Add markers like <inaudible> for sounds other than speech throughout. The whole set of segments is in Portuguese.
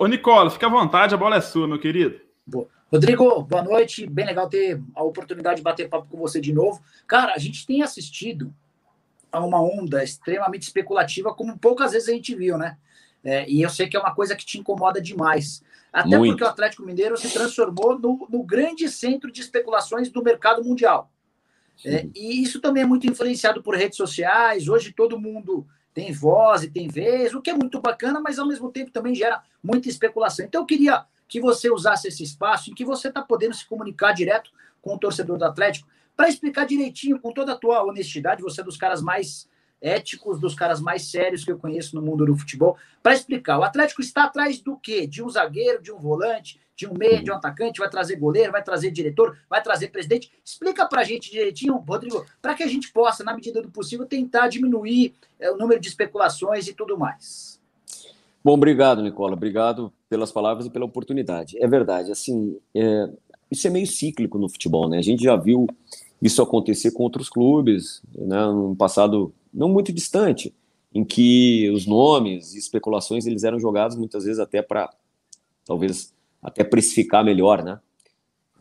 Ô, Nicola, fica à vontade, a bola é sua, meu querido. Boa. Rodrigo, boa noite. Bem legal ter a oportunidade de bater papo com você de novo. Cara, a gente tem assistido a uma onda extremamente especulativa, como poucas vezes a gente viu, né? É, e eu sei que é uma coisa que te incomoda demais. Até Muito. porque o Atlético Mineiro se transformou no, no grande centro de especulações do mercado mundial. É, e isso também é muito influenciado por redes sociais. Hoje todo mundo tem voz e tem vez, o que é muito bacana, mas ao mesmo tempo também gera muita especulação. Então eu queria que você usasse esse espaço em que você está podendo se comunicar direto com o torcedor do Atlético para explicar direitinho, com toda a tua honestidade, você é dos caras mais éticos dos caras mais sérios que eu conheço no mundo do futebol, para explicar. O Atlético está atrás do quê? De um zagueiro, de um volante, de um meia, de um atacante, vai trazer goleiro, vai trazer diretor, vai trazer presidente. Explica para a gente direitinho, Rodrigo, para que a gente possa, na medida do possível, tentar diminuir é, o número de especulações e tudo mais. Bom, obrigado, Nicola. Obrigado pelas palavras e pela oportunidade. É verdade, assim, é, isso é meio cíclico no futebol, né? A gente já viu isso acontecer com outros clubes, né? No passado não muito distante, em que os nomes e especulações eles eram jogados muitas vezes até para talvez até precificar melhor, né?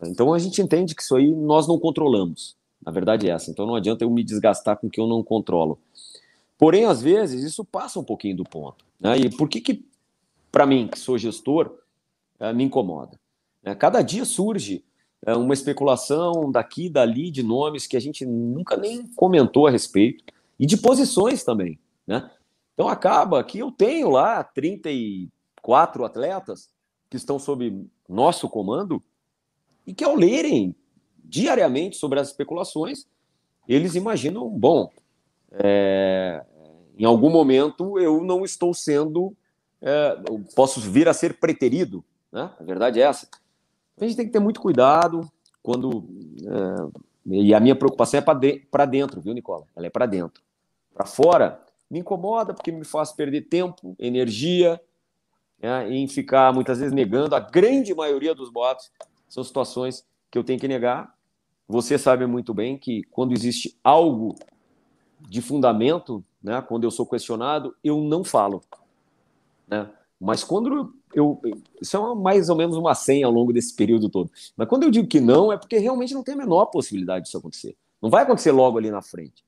Então a gente entende que isso aí nós não controlamos. Na verdade é essa. Então não adianta eu me desgastar com o que eu não controlo. Porém, às vezes, isso passa um pouquinho do ponto. Né? E por que, que para mim, que sou gestor, eh, me incomoda? Eh, cada dia surge eh, uma especulação daqui, dali, de nomes que a gente nunca nem comentou a respeito e de posições também, né? Então acaba que eu tenho lá 34 atletas que estão sob nosso comando e que ao lerem diariamente sobre as especulações, eles imaginam, bom, é, em algum momento eu não estou sendo, é, posso vir a ser preterido, né? A verdade é essa. Então, a gente tem que ter muito cuidado quando é, e a minha preocupação é para de, dentro, viu, Nicola? Ela é para dentro para fora, me incomoda porque me faz perder tempo, energia, né, em ficar muitas vezes negando. A grande maioria dos boatos são situações que eu tenho que negar. Você sabe muito bem que quando existe algo de fundamento, né, quando eu sou questionado, eu não falo. Né? Mas quando eu, Isso é mais ou menos uma senha ao longo desse período todo. Mas quando eu digo que não, é porque realmente não tem a menor possibilidade disso acontecer. Não vai acontecer logo ali na frente.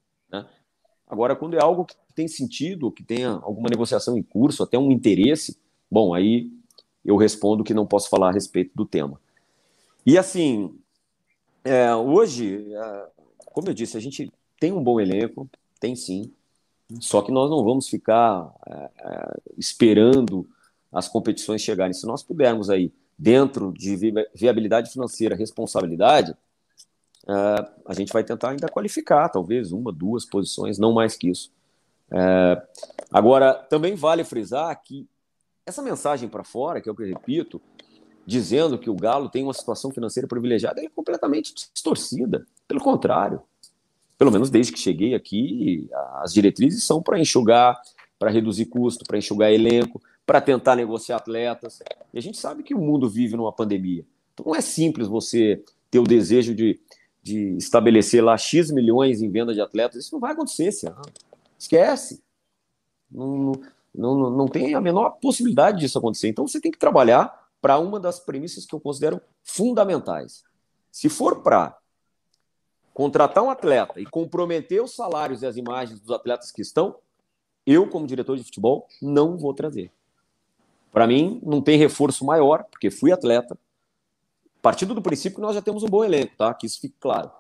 Agora, quando é algo que tem sentido, que tenha alguma negociação em curso, até um interesse, bom, aí eu respondo que não posso falar a respeito do tema. E assim, é, hoje, é, como eu disse, a gente tem um bom elenco, tem sim, só que nós não vamos ficar é, é esperando as competições chegarem. Se nós pudermos aí, dentro de viabilidade financeira, responsabilidade, uh, a gente vai tentar ainda qualificar, talvez uma, duas posições, não mais que isso. Uh, agora, também vale frisar que essa mensagem para fora, que é o que eu repito, dizendo que o Galo tem uma situação financeira privilegiada, é completamente distorcida. Pelo contrário, pelo menos desde que cheguei aqui, as diretrizes são para enxugar, para reduzir custo, para enxugar elenco, para tentar negociar atletas. E a gente sabe que o mundo vive numa pandemia. Então não é simples você ter o desejo de, de estabelecer lá X milhões em venda de atletas, isso não vai acontecer esse ano. Esquece. Não, não, não tem a menor possibilidade disso acontecer. Então você tem que trabalhar para uma das premissas que eu considero fundamentais. Se for para contratar um atleta e comprometer os salários e as imagens dos atletas que estão, eu, como diretor de futebol, não vou trazer. Para mim, não tem reforço maior, porque fui atleta, Partindo do princípio que nós já temos um bom elenco, tá? Que isso fique claro.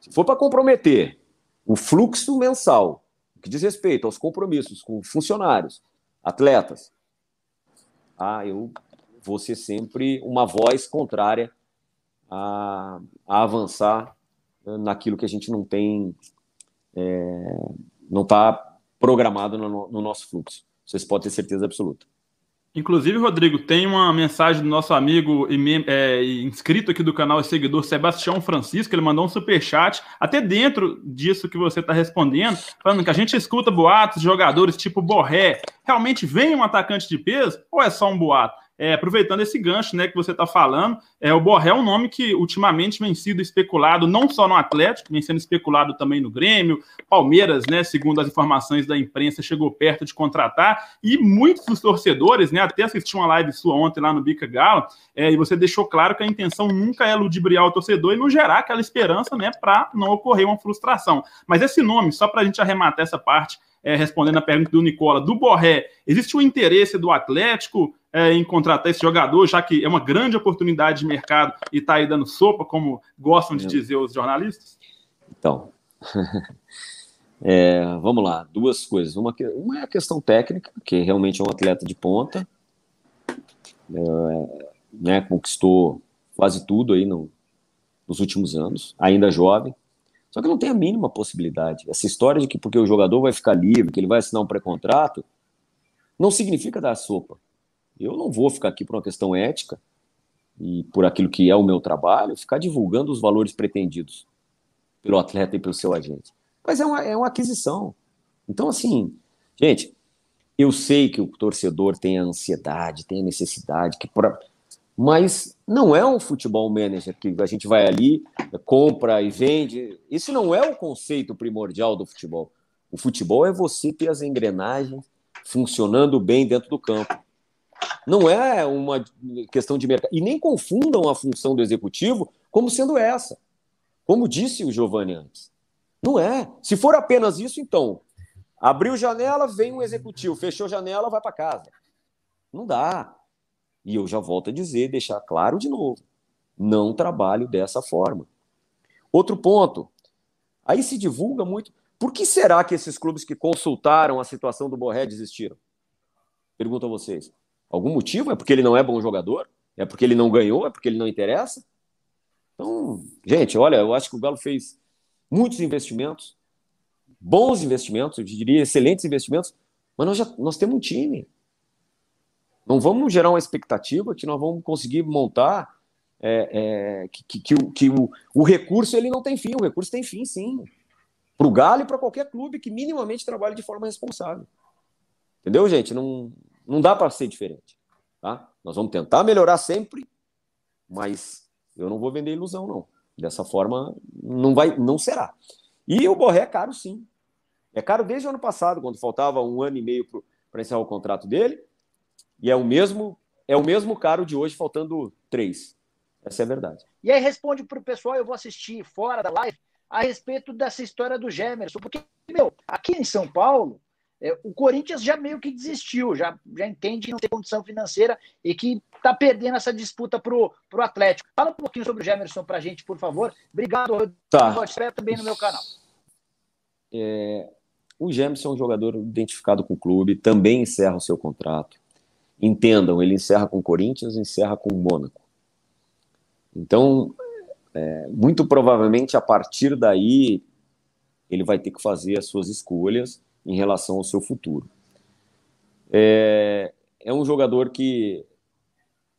Se for para comprometer o fluxo mensal, que diz respeito aos compromissos com funcionários, atletas, ah, eu vou ser sempre uma voz contrária a, a avançar naquilo que a gente não tem, é, não está programado no, no nosso fluxo. Vocês podem ter certeza absoluta. Inclusive, Rodrigo, tem uma mensagem do nosso amigo é, inscrito aqui do canal e seguidor Sebastião Francisco. Ele mandou um super chat, até dentro disso que você está respondendo, falando que a gente escuta boatos de jogadores tipo Borré. Realmente vem um atacante de peso ou é só um boato? É, aproveitando esse gancho né, que você está falando, é, o Borré é um nome que ultimamente vem sido especulado não só no Atlético, vem sendo especulado também no Grêmio, Palmeiras, né, segundo as informações da imprensa, chegou perto de contratar, e muitos dos torcedores, né, até assisti uma live sua ontem lá no Bica Gala, é, e você deixou claro que a intenção nunca é ludibriar o torcedor e não gerar aquela esperança né, para não ocorrer uma frustração. Mas esse nome, só para a gente arrematar essa parte, é, respondendo a pergunta do Nicola, do Borré, existe o interesse do Atlético? é, em contratar esse jogador, já que é uma grande oportunidade de mercado e está aí dando sopa, como gostam de é. dizer os jornalistas? Então, <laughs> é, vamos lá, duas coisas. Uma, uma, é a questão técnica, que realmente é um atleta de ponta, é, né, conquistou quase tudo aí no, nos últimos anos, ainda jovem, só que não tem a mínima possibilidade. Essa história de que porque o jogador vai ficar livre, que ele vai assinar um pré-contrato, não significa dar sopa. Eu não vou ficar aqui por uma questão ética e por aquilo que é o meu trabalho, ficar divulgando os valores pretendidos pelo atleta e pelo seu agente. Mas é uma, é uma aquisição. Então, assim, gente, eu sei que o torcedor tem a ansiedade, tem a necessidade, que pra... mas não é um futebol manager que a gente vai ali, compra e vende. Isso não é o conceito primordial do futebol. O futebol é você ter as engrenagens funcionando bem dentro do campo. Não é uma questão de mercado. E nem confundam a função do executivo como sendo essa. Como disse o Giovanni antes. Não é. Se for apenas isso, então, abriu janela, vem um executivo, fechou janela, vai para casa. Não dá. E eu já volto a dizer, deixar claro de novo. Não trabalho dessa forma. Outro ponto. Aí se divulga muito. Por que será que esses clubes que consultaram a situação do Borré desistiram? Pergunto a vocês. Algum motivo? É porque ele não é bom jogador? É porque ele não ganhou? É porque ele não interessa? Então, gente, olha, eu acho que o Galo fez muitos investimentos, bons investimentos, eu diria excelentes investimentos, mas nós, já, nós temos um time. Não vamos gerar uma expectativa que nós vamos conseguir montar é, é, que, que, que, o, que o, o, recurso ele não tem fim, o recurso tem fim, sim. Para o Galo e para qualquer clube que minimamente trabalhe de forma responsável. Entendeu, gente? Não, não dá para ser diferente. Tá? Nós vamos tentar melhorar sempre, mas eu não vou vender ilusão, não. Dessa forma, não vai, não será. E o Borré é caro, sim. É caro desde o ano passado, quando faltava um ano e meio para encerrar o contrato dele. E é o mesmo é o mesmo caro de hoje, faltando três. Essa é a verdade. E aí responde para o pessoal, eu vou assistir fora da live, a respeito dessa história do Gemerson. Porque, meu, aqui em São Paulo, é, o Corinthians já meio que desistiu, já, já entende que não tem condição financeira e que está perdendo essa disputa para o Atlético. Fala um pouquinho sobre o Gemerson para a gente, por favor. Obrigado, Rodrigo. Tá. Espera também no meu canal. É, o Gemerson é um jogador identificado com o clube, também encerra o seu contrato. Entendam, ele encerra com o Corinthians, encerra com o Mônaco. Então, é, muito provavelmente a partir daí ele vai ter que fazer as suas escolhas em relação ao seu futuro. É, é um jogador que,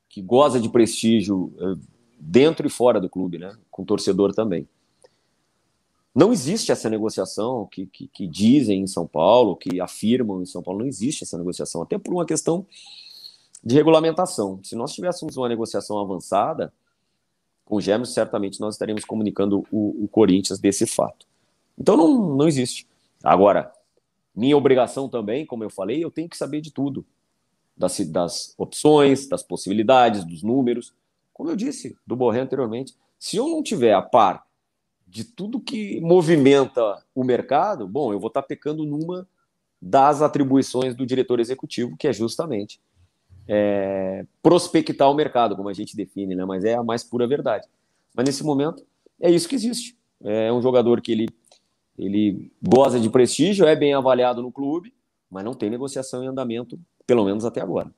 que goza de prestígio é, dentro e fora do clube, né? com torcedor também. Não existe essa negociação que, que, que, dizem em São Paulo, que afirmam em São Paulo, não existe essa negociação, até por uma questão de regulamentação. Se nós tivéssemos uma negociação avançada com o Gêmeos, certamente nós estaríamos comunicando o, o Corinthians desse fato. Então não, não existe. Agora, minha obrigação também, como eu falei, eu tenho que saber de tudo. Das, das opções, das possibilidades, dos números. Como eu disse do Borré anteriormente, se eu não tiver a par de tudo que movimenta o mercado, bom, eu vou estar pecando numa das atribuições do diretor executivo, que é justamente é, prospectar o mercado, como a gente define, né? mas é a mais pura verdade. Mas nesse momento, é isso que existe. É um jogador que ele ele goza de prestígio, é bem avaliado no clube, mas não tem negociação em andamento, pelo menos até agora.